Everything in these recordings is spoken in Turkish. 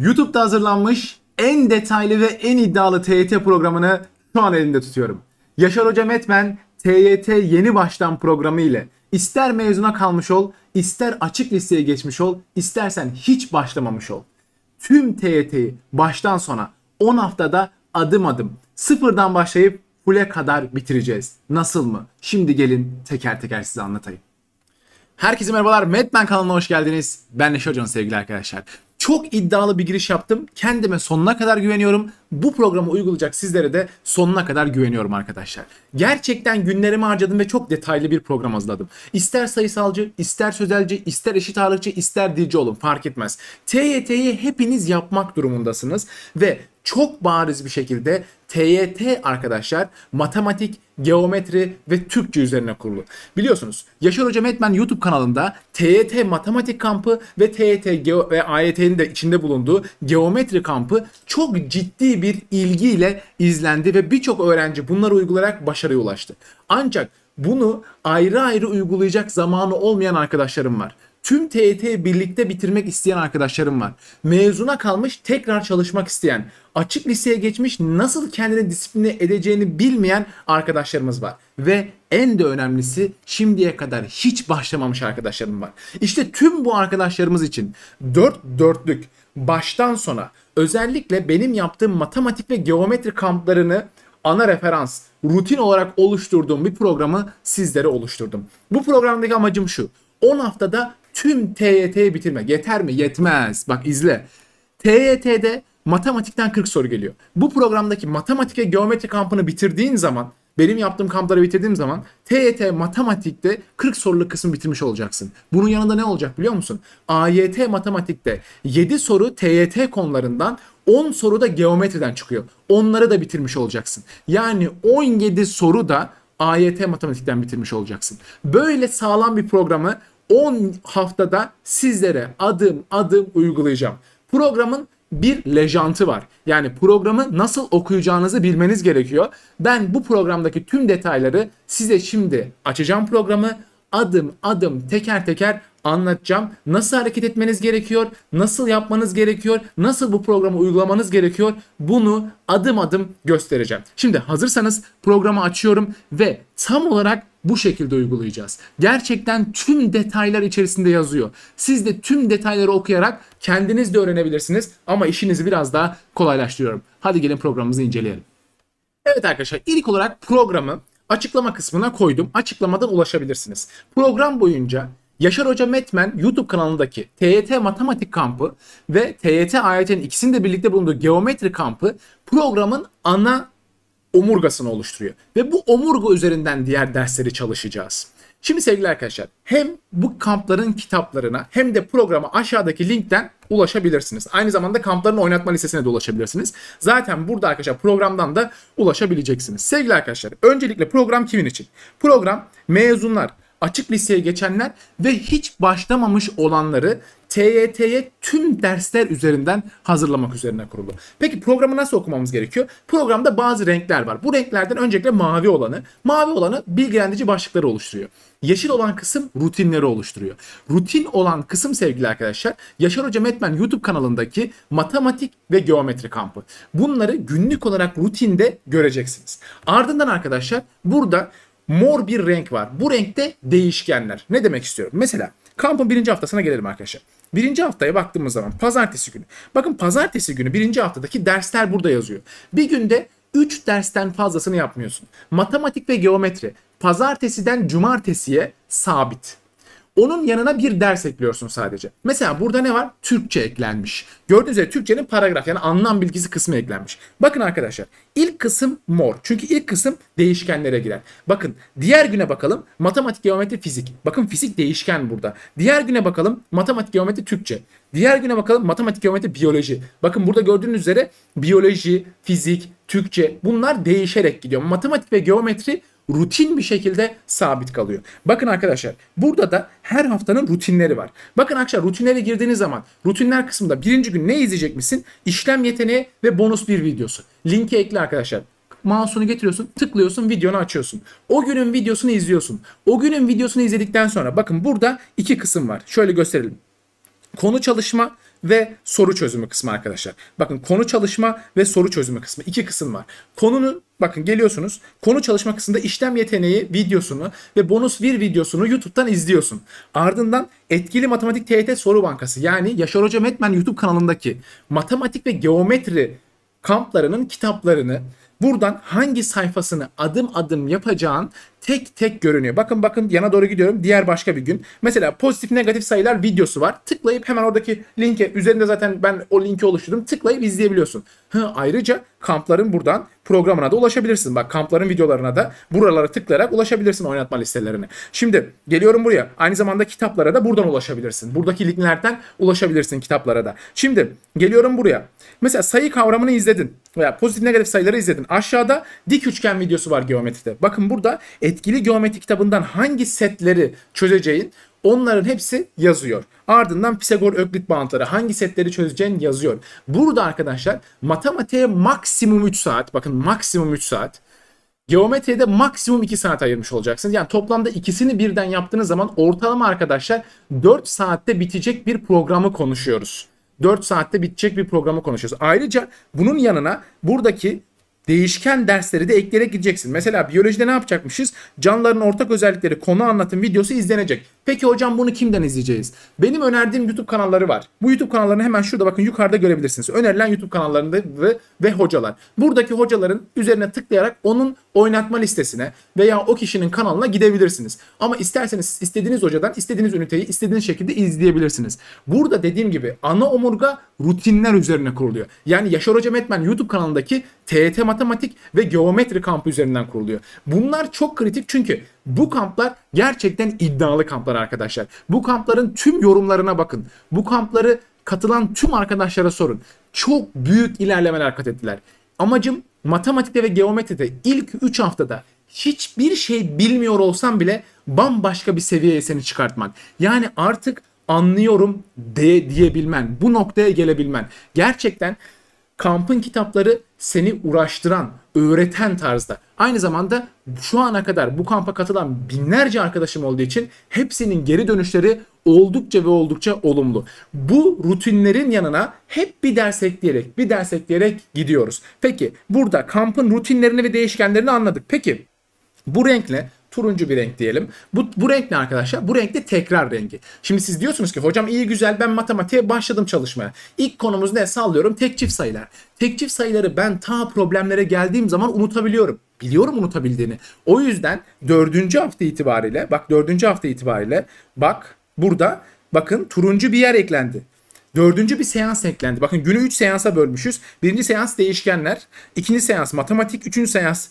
YouTube'da hazırlanmış en detaylı ve en iddialı TYT programını şu an elinde tutuyorum. Yaşar Hoca Metmen TYT Yeni Baştan programı ile ister mezuna kalmış ol, ister açık listeye geçmiş ol, istersen hiç başlamamış ol. Tüm TYT'yi baştan sona 10 haftada adım adım sıfırdan başlayıp full'e kadar bitireceğiz. Nasıl mı? Şimdi gelin teker teker size anlatayım. Herkese merhabalar. Medmen kanalına hoş geldiniz. Ben Neşe Hoca'nın sevgili arkadaşlar. Çok iddialı bir giriş yaptım. Kendime sonuna kadar güveniyorum. Bu programı uygulayacak sizlere de sonuna kadar güveniyorum arkadaşlar. Gerçekten günlerimi harcadım ve çok detaylı bir program hazırladım. İster sayısalcı, ister sözelci, ister eşit ağırlıkçı, ister dilci olun fark etmez. TYT'yi hepiniz yapmak durumundasınız ve çok bariz bir şekilde TYT arkadaşlar matematik, geometri ve Türkçe üzerine kurulu. Biliyorsunuz Yaşar Hocam Metmen YouTube kanalında TYT matematik kampı ve TYT ve AYT'nin de içinde bulunduğu geometri kampı çok ciddi bir ilgiyle izlendi ve birçok öğrenci bunları uygulayarak başarıya ulaştı. Ancak bunu ayrı ayrı uygulayacak zamanı olmayan arkadaşlarım var. Tüm TYT'yi birlikte bitirmek isteyen arkadaşlarım var. Mezuna kalmış tekrar çalışmak isteyen, açık liseye geçmiş nasıl kendini disipline edeceğini bilmeyen arkadaşlarımız var. Ve en de önemlisi şimdiye kadar hiç başlamamış arkadaşlarım var. İşte tüm bu arkadaşlarımız için 4 dörtlük baştan sona özellikle benim yaptığım matematik ve geometri kamplarını ana referans, rutin olarak oluşturduğum bir programı sizlere oluşturdum. Bu programdaki amacım şu. 10 haftada tüm TYT'yi bitirme Yeter mi? Yetmez. Bak izle. TYT'de matematikten 40 soru geliyor. Bu programdaki matematik ve geometri kampını bitirdiğin zaman benim yaptığım kampları bitirdiğim zaman TYT matematikte 40 soruluk kısmı bitirmiş olacaksın. Bunun yanında ne olacak biliyor musun? AYT matematikte 7 soru TYT konularından 10 soru da geometriden çıkıyor. Onları da bitirmiş olacaksın. Yani 17 soru da AYT matematikten bitirmiş olacaksın. Böyle sağlam bir programı 10 haftada sizlere adım adım uygulayacağım. Programın bir lejantı var. Yani programı nasıl okuyacağınızı bilmeniz gerekiyor. Ben bu programdaki tüm detayları size şimdi açacağım programı. Adım adım teker teker anlatacağım. Nasıl hareket etmeniz gerekiyor, nasıl yapmanız gerekiyor, nasıl bu programı uygulamanız gerekiyor bunu adım adım göstereceğim. Şimdi hazırsanız programı açıyorum ve tam olarak bu şekilde uygulayacağız. Gerçekten tüm detaylar içerisinde yazıyor. Siz de tüm detayları okuyarak kendiniz de öğrenebilirsiniz ama işinizi biraz daha kolaylaştırıyorum. Hadi gelin programımızı inceleyelim. Evet arkadaşlar ilk olarak programı açıklama kısmına koydum. Açıklamadan ulaşabilirsiniz. Program boyunca Yaşar Hoca Metmen YouTube kanalındaki TYT Matematik Kampı ve TYT AYT'nin ikisini de birlikte bulunduğu Geometri Kampı programın ana omurgasını oluşturuyor. Ve bu omurga üzerinden diğer dersleri çalışacağız. Şimdi sevgili arkadaşlar hem bu kampların kitaplarına hem de programa aşağıdaki linkten ulaşabilirsiniz. Aynı zamanda kampların oynatma listesine de ulaşabilirsiniz. Zaten burada arkadaşlar programdan da ulaşabileceksiniz. Sevgili arkadaşlar öncelikle program kimin için? Program mezunlar, açık liseye geçenler ve hiç başlamamış olanları TYT'ye tüm dersler üzerinden hazırlamak üzerine kurulu. Peki programı nasıl okumamız gerekiyor? Programda bazı renkler var. Bu renklerden öncelikle mavi olanı. Mavi olanı bilgilendirici başlıkları oluşturuyor. Yeşil olan kısım rutinleri oluşturuyor. Rutin olan kısım sevgili arkadaşlar Yaşar Hoca Metmen YouTube kanalındaki matematik ve geometri kampı. Bunları günlük olarak rutinde göreceksiniz. Ardından arkadaşlar burada mor bir renk var. Bu renkte değişkenler. Ne demek istiyorum? Mesela kampın birinci haftasına gelelim arkadaşlar. Birinci haftaya baktığımız zaman pazartesi günü. Bakın pazartesi günü birinci haftadaki dersler burada yazıyor. Bir günde 3 dersten fazlasını yapmıyorsun. Matematik ve geometri pazartesiden cumartesiye sabit. Onun yanına bir ders ekliyorsun sadece. Mesela burada ne var? Türkçe eklenmiş. Gördüğünüz üzere Türkçenin paragraf yani anlam bilgisi kısmı eklenmiş. Bakın arkadaşlar ilk kısım mor. Çünkü ilk kısım değişkenlere girer. Bakın diğer güne bakalım. Matematik, geometri, fizik. Bakın fizik değişken burada. Diğer güne bakalım. Matematik, geometri, Türkçe. Diğer güne bakalım matematik, geometri, biyoloji. Bakın burada gördüğünüz üzere biyoloji, fizik, Türkçe bunlar değişerek gidiyor. Matematik ve geometri rutin bir şekilde sabit kalıyor. Bakın arkadaşlar burada da her haftanın rutinleri var. Bakın arkadaşlar rutinlere girdiğiniz zaman rutinler kısmında birinci gün ne izleyecek misin İşlem yeteneği ve bonus bir videosu. Linki ekle arkadaşlar mouse'unu getiriyorsun, tıklıyorsun, videonu açıyorsun. O günün videosunu izliyorsun. O günün videosunu izledikten sonra bakın burada iki kısım var. Şöyle gösterelim. Konu çalışma ve soru çözümü kısmı arkadaşlar. Bakın konu çalışma ve soru çözümü kısmı. iki kısım var. Konunu bakın geliyorsunuz. Konu çalışma kısmında işlem yeteneği videosunu ve bonus bir videosunu YouTube'dan izliyorsun. Ardından etkili matematik TET soru bankası yani Yaşar Hoca Metmen YouTube kanalındaki matematik ve geometri kamplarının kitaplarını buradan hangi sayfasını adım adım yapacağın tek tek görünüyor. Bakın bakın yana doğru gidiyorum. Diğer başka bir gün. Mesela pozitif negatif sayılar videosu var. Tıklayıp hemen oradaki linke üzerinde zaten ben o linki oluşturdum. Tıklayıp izleyebiliyorsun. Hı, ayrıca kampların buradan programına da ulaşabilirsin. Bak kampların videolarına da buralara tıklayarak ulaşabilirsin oynatma listelerini. Şimdi geliyorum buraya. Aynı zamanda kitaplara da buradan ulaşabilirsin. Buradaki linklerden ulaşabilirsin kitaplara da. Şimdi geliyorum buraya. Mesela sayı kavramını izledin veya pozitif negatif sayıları izledin. Aşağıda dik üçgen videosu var geometride. Bakın burada etkili geometri kitabından hangi setleri çözeceğin onların hepsi yazıyor. Ardından Pisagor Öklit bağıntıları hangi setleri çözeceğin yazıyor. Burada arkadaşlar matematiğe maksimum 3 saat bakın maksimum 3 saat Geometride maksimum 2 saat ayırmış olacaksınız. Yani toplamda ikisini birden yaptığınız zaman ortalama arkadaşlar 4 saatte bitecek bir programı konuşuyoruz. 4 saatte bitecek bir programı konuşuyoruz. Ayrıca bunun yanına buradaki değişken dersleri de ekleyerek gideceksin. Mesela biyolojide ne yapacakmışız? Canlıların ortak özellikleri konu anlatım videosu izlenecek. Peki hocam bunu kimden izleyeceğiz? Benim önerdiğim YouTube kanalları var. Bu YouTube kanallarını hemen şurada bakın yukarıda görebilirsiniz. Önerilen YouTube kanallarında ve, ve hocalar. Buradaki hocaların üzerine tıklayarak onun oynatma listesine veya o kişinin kanalına gidebilirsiniz. Ama isterseniz istediğiniz hocadan istediğiniz üniteyi istediğiniz şekilde izleyebilirsiniz. Burada dediğim gibi ana omurga rutinler üzerine kuruluyor. Yani Yaşar Hoca Metmen YouTube kanalındaki TET matematik ve geometri kampı üzerinden kuruluyor. Bunlar çok kritik çünkü bu kamplar gerçekten iddialı kamplar arkadaşlar. Bu kampların tüm yorumlarına bakın. Bu kampları katılan tüm arkadaşlara sorun. Çok büyük ilerlemeler kat ettiler. Amacım matematikte ve geometride ilk 3 haftada hiçbir şey bilmiyor olsam bile bambaşka bir seviyeye seni çıkartmak. Yani artık anlıyorum de diyebilmen, bu noktaya gelebilmen. Gerçekten kampın kitapları seni uğraştıran, öğreten tarzda. Aynı zamanda şu ana kadar bu kampa katılan binlerce arkadaşım olduğu için hepsinin geri dönüşleri oldukça ve oldukça olumlu. Bu rutinlerin yanına hep bir ders ekleyerek, bir ders ekleyerek gidiyoruz. Peki burada kampın rutinlerini ve değişkenlerini anladık. Peki bu renkle turuncu bir renk diyelim. Bu, bu renk ne arkadaşlar? Bu renk de tekrar rengi. Şimdi siz diyorsunuz ki hocam iyi güzel ben matematiğe başladım çalışmaya. İlk konumuz ne? Sallıyorum tek çift sayılar. Tek çift sayıları ben ta problemlere geldiğim zaman unutabiliyorum. Biliyorum unutabildiğini. O yüzden dördüncü hafta itibariyle bak dördüncü hafta itibariyle bak burada bakın turuncu bir yer eklendi. Dördüncü bir seans eklendi. Bakın günü 3 seansa bölmüşüz. Birinci seans değişkenler, ikinci seans matematik, üçüncü seans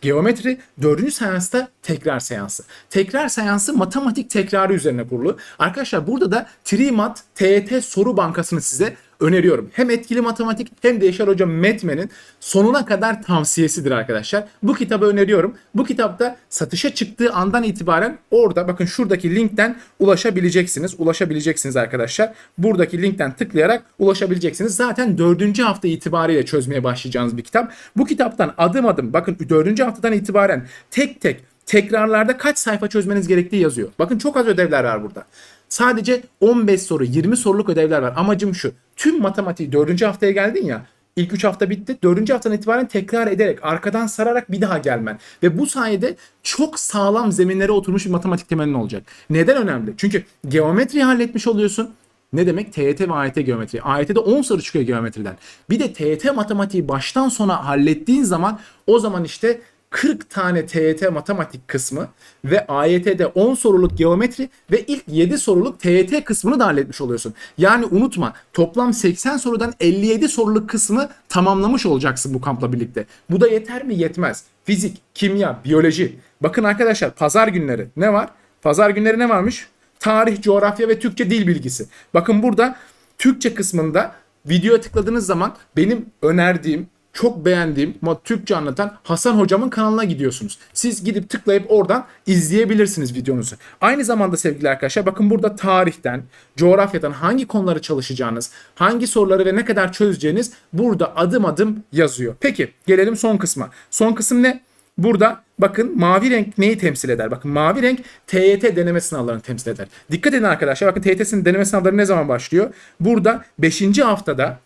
Geometri dördüncü seansta tekrar seansı. Tekrar seansı matematik tekrarı üzerine kurulu. Arkadaşlar burada da Trimat TET e soru bankasını size öneriyorum. Hem etkili matematik hem de Yaşar Hoca Metmen'in sonuna kadar tavsiyesidir arkadaşlar. Bu kitabı öneriyorum. Bu kitapta satışa çıktığı andan itibaren orada bakın şuradaki linkten ulaşabileceksiniz. Ulaşabileceksiniz arkadaşlar. Buradaki linkten tıklayarak ulaşabileceksiniz. Zaten dördüncü hafta itibariyle çözmeye başlayacağınız bir kitap. Bu kitaptan adım adım bakın dördüncü haftadan itibaren tek tek tekrarlarda kaç sayfa çözmeniz gerektiği yazıyor. Bakın çok az ödevler var burada. Sadece 15 soru, 20 soruluk ödevler var. Amacım şu tüm matematiği dördüncü haftaya geldin ya. ilk üç hafta bitti. dördüncü haftadan itibaren tekrar ederek, arkadan sararak bir daha gelmen. Ve bu sayede çok sağlam zeminlere oturmuş bir matematik temelin olacak. Neden önemli? Çünkü geometriyi halletmiş oluyorsun. Ne demek? TYT ve AYT geometri. AYT'de 10 soru çıkıyor geometriden. Bir de TYT matematiği baştan sona hallettiğin zaman o zaman işte 40 tane TYT matematik kısmı ve AYT'de 10 soruluk geometri ve ilk 7 soruluk TYT kısmını da halletmiş oluyorsun. Yani unutma toplam 80 sorudan 57 soruluk kısmı tamamlamış olacaksın bu kampla birlikte. Bu da yeter mi? Yetmez. Fizik, kimya, biyoloji. Bakın arkadaşlar pazar günleri ne var? Pazar günleri ne varmış? Tarih, coğrafya ve Türkçe dil bilgisi. Bakın burada Türkçe kısmında videoya tıkladığınız zaman benim önerdiğim çok beğendiğim ama Türkçe anlatan Hasan hocamın kanalına gidiyorsunuz. Siz gidip tıklayıp oradan izleyebilirsiniz videonuzu. Aynı zamanda sevgili arkadaşlar bakın burada tarihten, coğrafyadan hangi konuları çalışacağınız, hangi soruları ve ne kadar çözeceğiniz burada adım adım yazıyor. Peki gelelim son kısma. Son kısım ne? Burada bakın mavi renk neyi temsil eder? Bakın mavi renk TYT deneme sınavlarını temsil eder. Dikkat edin arkadaşlar bakın TYT'sinin deneme sınavları ne zaman başlıyor? Burada 5. haftada,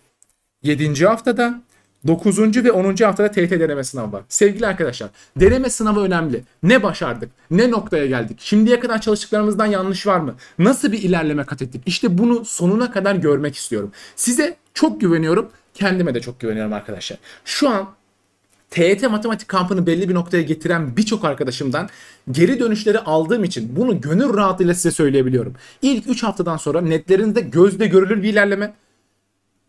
7. haftada, 9. ve 10. haftada TET deneme sınavı var. Sevgili arkadaşlar, deneme sınavı önemli. Ne başardık? Ne noktaya geldik? Şimdiye kadar çalıştıklarımızdan yanlış var mı? Nasıl bir ilerleme kat ettik? İşte bunu sonuna kadar görmek istiyorum. Size çok güveniyorum. Kendime de çok güveniyorum arkadaşlar. Şu an TET matematik kampını belli bir noktaya getiren birçok arkadaşımdan geri dönüşleri aldığım için bunu gönül rahatlığıyla size söyleyebiliyorum. İlk 3 haftadan sonra netlerinde gözde görülür bir ilerleme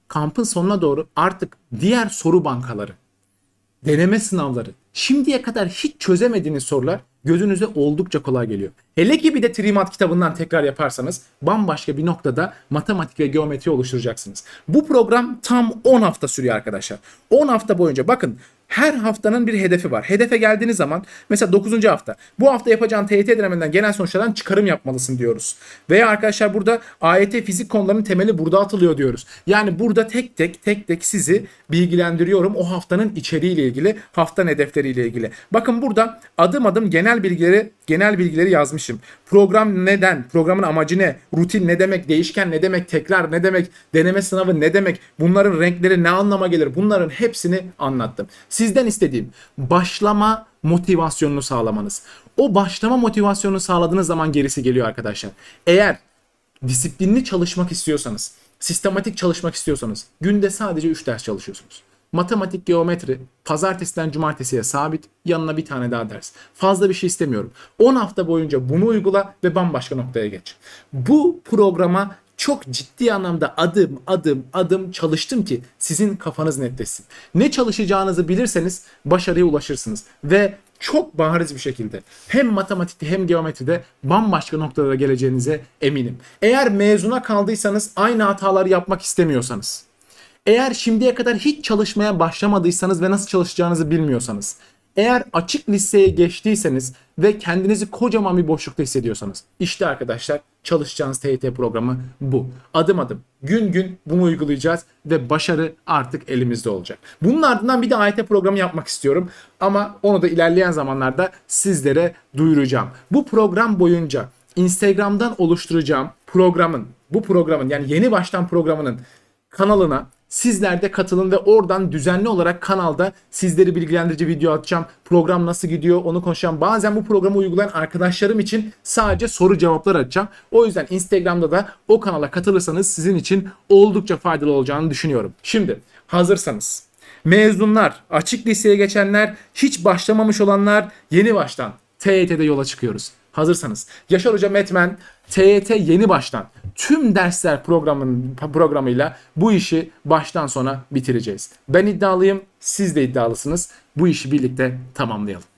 kampın sonuna doğru artık diğer soru bankaları, deneme sınavları, şimdiye kadar hiç çözemediğiniz sorular gözünüze oldukça kolay geliyor. Hele ki bir de Trimat kitabından tekrar yaparsanız bambaşka bir noktada matematik ve geometri oluşturacaksınız. Bu program tam 10 hafta sürüyor arkadaşlar. 10 hafta boyunca bakın her haftanın bir hedefi var. Hedefe geldiğiniz zaman mesela 9. hafta bu hafta yapacağın TYT denemeden genel sonuçlardan çıkarım yapmalısın diyoruz. Veya arkadaşlar burada AYT fizik konularının temeli burada atılıyor diyoruz. Yani burada tek tek tek tek sizi bilgilendiriyorum o haftanın içeriğiyle ilgili, haftanın hedefleriyle ilgili. Bakın burada adım adım genel bilgileri Genel bilgileri yazmışım. Program neden? Programın amacı ne? Rutin ne demek? Değişken ne demek? Tekrar ne demek? Deneme sınavı ne demek? Bunların renkleri ne anlama gelir? Bunların hepsini anlattım. Sizden istediğim başlama motivasyonunu sağlamanız. O başlama motivasyonunu sağladığınız zaman gerisi geliyor arkadaşlar. Eğer disiplinli çalışmak istiyorsanız, sistematik çalışmak istiyorsanız günde sadece 3 ders çalışıyorsunuz. Matematik, geometri pazartesiden cumartesiye sabit. Yanına bir tane daha ders. Fazla bir şey istemiyorum. 10 hafta boyunca bunu uygula ve bambaşka noktaya geç. Bu programa çok ciddi anlamda adım adım adım çalıştım ki sizin kafanız netleşsin. Ne çalışacağınızı bilirseniz başarıya ulaşırsınız ve çok bariz bir şekilde hem matematikte hem geometride bambaşka noktalara geleceğinize eminim. Eğer mezuna kaldıysanız aynı hataları yapmak istemiyorsanız eğer şimdiye kadar hiç çalışmaya başlamadıysanız ve nasıl çalışacağınızı bilmiyorsanız, eğer açık liseye geçtiyseniz ve kendinizi kocaman bir boşlukta hissediyorsanız, işte arkadaşlar çalışacağınız TYT programı bu. Adım adım, gün gün bunu uygulayacağız ve başarı artık elimizde olacak. Bunun ardından bir de AYT programı yapmak istiyorum ama onu da ilerleyen zamanlarda sizlere duyuracağım. Bu program boyunca Instagram'dan oluşturacağım programın, bu programın yani yeni baştan programının kanalına Sizler de katılın ve oradan düzenli olarak kanalda sizleri bilgilendirici video atacağım. Program nasıl gidiyor onu konuşacağım. Bazen bu programı uygulayan arkadaşlarım için sadece soru cevaplar atacağım. O yüzden Instagram'da da o kanala katılırsanız sizin için oldukça faydalı olacağını düşünüyorum. Şimdi hazırsanız mezunlar, açık liseye geçenler, hiç başlamamış olanlar yeni baştan TYT'de yola çıkıyoruz. Hazırsanız. Yaşar Hoca Metmen TYT yeni baştan tüm dersler programın programıyla bu işi baştan sona bitireceğiz. Ben iddialıyım, siz de iddialısınız. Bu işi birlikte tamamlayalım.